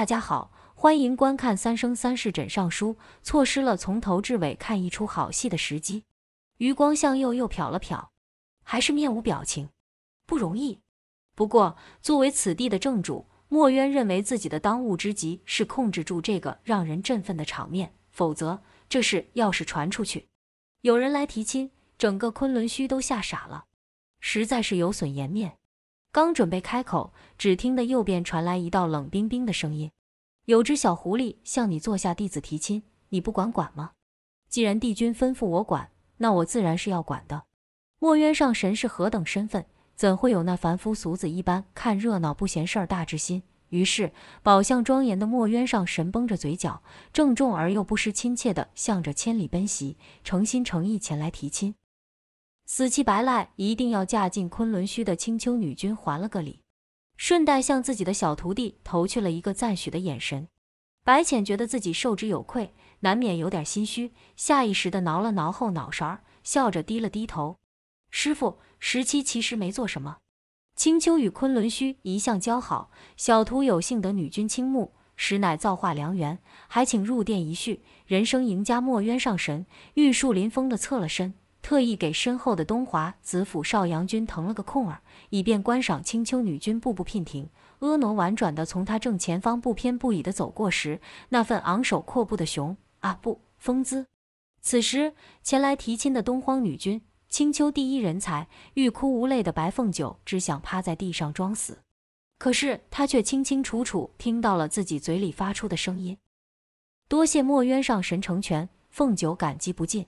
大家好，欢迎观看《三生三世枕上书》，错失了从头至尾看一出好戏的时机。余光向右又瞟了瞟，还是面无表情。不容易。不过，作为此地的正主，墨渊认为自己的当务之急是控制住这个让人振奋的场面，否则这事要是传出去，有人来提亲，整个昆仑虚都吓傻了，实在是有损颜面。刚准备开口，只听得右边传来一道冷冰冰的声音：“有只小狐狸向你坐下弟子提亲，你不管管吗？”既然帝君吩咐我管，那我自然是要管的。墨渊上神是何等身份，怎会有那凡夫俗子一般看热闹不嫌事儿大之心？于是，宝相庄严的墨渊上神绷着嘴角，郑重而又不失亲切地向着千里奔袭，诚心诚意前来提亲。死乞白赖一定要嫁进昆仑虚的青丘女君还了个礼，顺带向自己的小徒弟投去了一个赞许的眼神。白浅觉得自己受之有愧，难免有点心虚，下意识的挠了挠后脑勺，笑着低了低头：“师傅，十七其实没做什么。青丘与昆仑虚一向交好，小徒有幸得女君倾慕，实乃造化良缘，还请入殿一叙。人生赢家墨渊上神，玉树临风的侧了身。”特意给身后的东华子府少阳君腾了个空儿，以便观赏青丘女君步步娉婷、婀娜婉转地从他正前方不偏不倚地走过时，那份昂首阔步的雄啊不风姿。此时前来提亲的东荒女君、青丘第一人才、欲哭无泪的白凤九，只想趴在地上装死，可是他却清清楚楚听到了自己嘴里发出的声音：“多谢墨渊上神成全，凤九感激不尽。”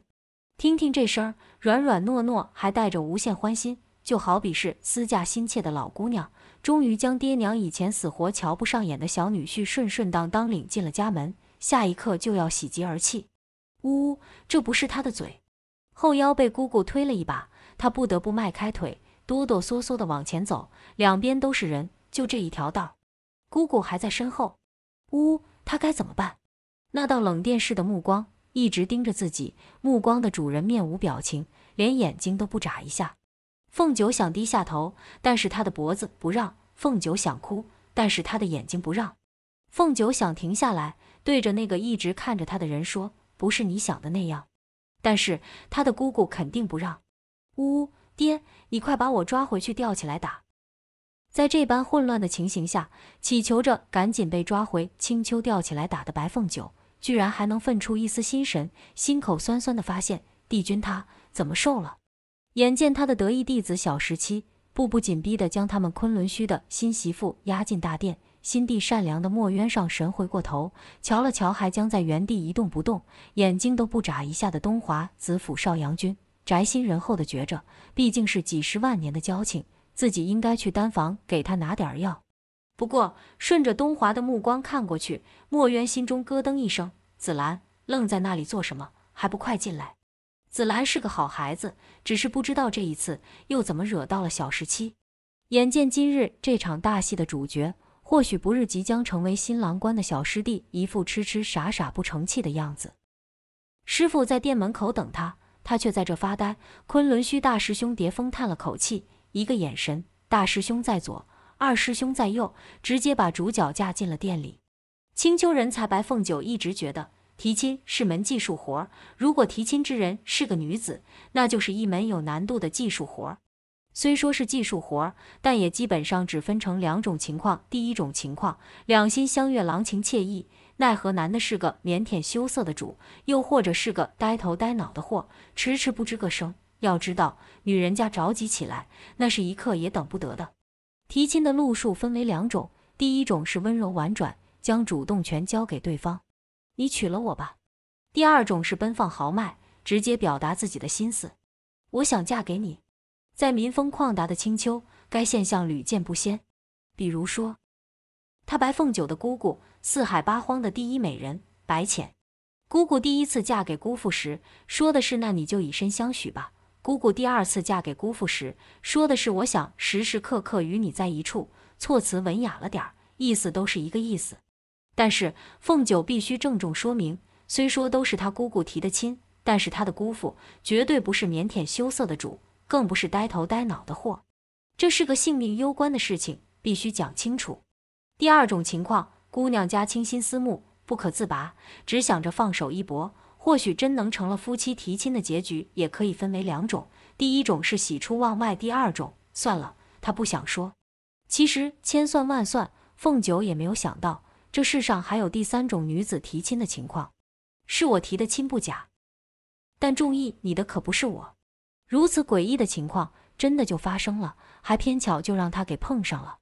听听这声儿，软软糯糯，还带着无限欢心，就好比是思嫁心切的老姑娘，终于将爹娘以前死活瞧不上眼的小女婿顺顺当当领进了家门，下一刻就要喜极而泣。呜呜，这不是他的嘴。后腰被姑姑推了一把，他不得不迈开腿，哆哆嗦嗦地往前走。两边都是人，就这一条道。姑姑还在身后。呜，他该怎么办？那道冷电似的目光。一直盯着自己目光的主人面无表情，连眼睛都不眨一下。凤九想低下头，但是他的脖子不让；凤九想哭，但是他的眼睛不让；凤九想停下来，对着那个一直看着他的人说：“不是你想的那样。”但是他的姑姑肯定不让。呜呜，爹，你快把我抓回去，吊起来打！在这般混乱的情形下，祈求着赶紧被抓回青丘吊起来打的白凤九。居然还能分出一丝心神，心口酸酸的，发现帝君他怎么瘦了？眼见他的得意弟子小时七步步紧逼的将他们昆仑虚的新媳妇押进大殿，心地善良的墨渊上神回过头，瞧了瞧还将在原地一动不动、眼睛都不眨一下的东华紫府少阳君，宅心仁厚的觉着，毕竟是几十万年的交情，自己应该去丹房给他拿点药。不过顺着东华的目光看过去，墨渊心中咯噔一声。紫兰愣在那里做什么？还不快进来！紫兰是个好孩子，只是不知道这一次又怎么惹到了小十七。眼见今日这场大戏的主角，或许不日即将成为新郎官的小师弟，一副痴痴傻傻不成器的样子。师傅在店门口等他，他却在这发呆。昆仑虚大师兄叠峰叹了口气，一个眼神，大师兄在左。二师兄在右，直接把主角架进了店里。青丘人才白凤九一直觉得提亲是门技术活儿，如果提亲之人是个女子，那就是一门有难度的技术活儿。虽说是技术活儿，但也基本上只分成两种情况：第一种情况，两心相悦，郎情妾意，奈何男的是个腼腆羞涩的主，又或者是个呆头呆脑的货，迟迟不吱个声。要知道，女人家着急起来，那是一刻也等不得的。提亲的路数分为两种，第一种是温柔婉转，将主动权交给对方，你娶了我吧；第二种是奔放豪迈，直接表达自己的心思，我想嫁给你。在民风旷达的青丘，该现象屡见不鲜。比如说，他白凤九的姑姑，四海八荒的第一美人白浅，姑姑第一次嫁给姑父时，说的是那你就以身相许吧。姑姑第二次嫁给姑父时，说的是“我想时时刻刻与你在一处”，措辞文雅了点儿，意思都是一个意思。但是凤九必须郑重说明，虽说都是她姑姑提的亲，但是她的姑父绝对不是腼腆羞涩的主，更不是呆头呆脑的货。这是个性命攸关的事情，必须讲清楚。第二种情况，姑娘家倾心思慕，不可自拔，只想着放手一搏。或许真能成了夫妻提亲的结局，也可以分为两种：第一种是喜出望外，第二种算了，他不想说。其实千算万算，凤九也没有想到，这世上还有第三种女子提亲的情况。是我提的亲不假，但注意你的可不是我。如此诡异的情况，真的就发生了，还偏巧就让他给碰上了。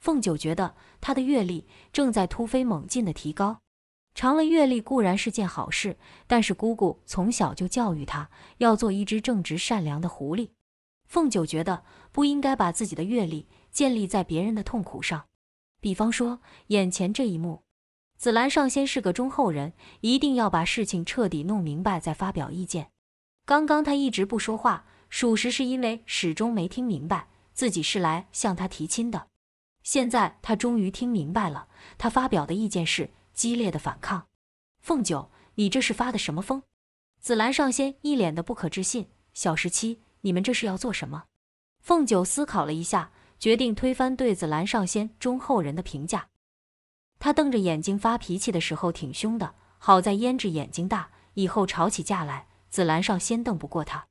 凤九觉得，他的阅历正在突飞猛进的提高。尝了阅历固然是件好事，但是姑姑从小就教育她要做一只正直善良的狐狸。凤九觉得不应该把自己的阅历建立在别人的痛苦上，比方说眼前这一幕。紫兰上仙是个忠厚人，一定要把事情彻底弄明白再发表意见。刚刚他一直不说话，属实是因为始终没听明白自己是来向他提亲的。现在他终于听明白了，他发表的意见是。激烈的反抗，凤九，你这是发的什么疯？紫兰上仙一脸的不可置信。小十七，你们这是要做什么？凤九思考了一下，决定推翻对紫兰上仙忠厚人的评价。他瞪着眼睛发脾气的时候挺凶的，好在胭脂眼睛大，以后吵起架来，紫兰上仙瞪不过他。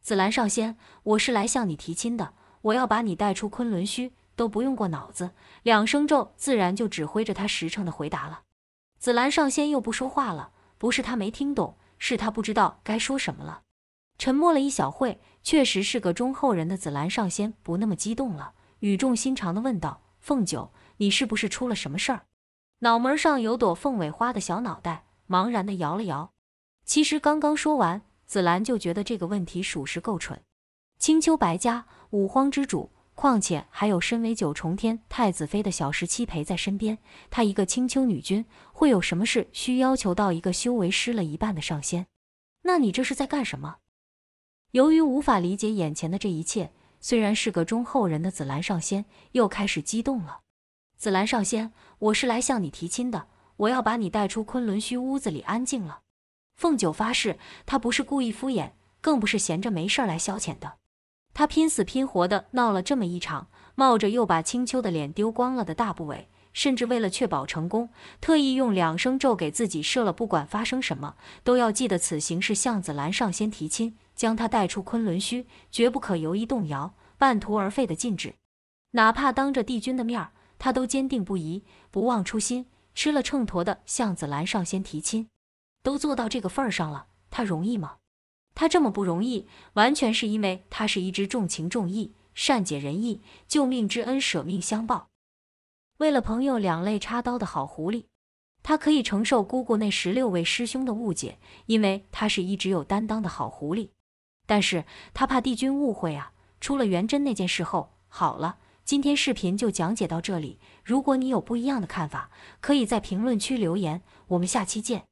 紫兰上仙，我是来向你提亲的，我要把你带出昆仑虚，都不用过脑子，两声咒自然就指挥着他实诚的回答了。紫兰上仙又不说话了，不是他没听懂，是他不知道该说什么了。沉默了一小会，确实是个忠厚人的紫兰上仙不那么激动了，语重心长的问道：“凤九，你是不是出了什么事儿？”脑门上有朵凤尾花的小脑袋茫然的摇了摇。其实刚刚说完，紫兰就觉得这个问题属实够蠢。青丘白家五荒之主。况且还有身为九重天太子妃的小十七陪在身边，她一个青丘女君，会有什么事需要求到一个修为失了一半的上仙？那你这是在干什么？由于无法理解眼前的这一切，虽然是个忠厚人的紫兰上仙，又开始激动了。紫兰上仙，我是来向你提亲的，我要把你带出昆仑虚屋子里，安静了。凤九发誓，他不是故意敷衍，更不是闲着没事儿来消遣的。他拼死拼活的闹了这么一场，冒着又把青丘的脸丢光了的大不韪，甚至为了确保成功，特意用两声咒给自己设了，不管发生什么，都要记得此行是向子兰上仙提亲，将他带出昆仑虚，绝不可犹豫动摇，半途而废的禁止。哪怕当着帝君的面儿，他都坚定不移，不忘初心，吃了秤砣的向子兰上仙提亲，都做到这个份儿上了，他容易吗？他这么不容易，完全是因为他是一只重情重义、善解人意、救命之恩舍命相报、为了朋友两肋插刀的好狐狸。他可以承受姑姑那十六位师兄的误解，因为他是一只有担当的好狐狸。但是他怕帝君误会啊。出了元贞那件事后，好了，今天视频就讲解到这里。如果你有不一样的看法，可以在评论区留言。我们下期见。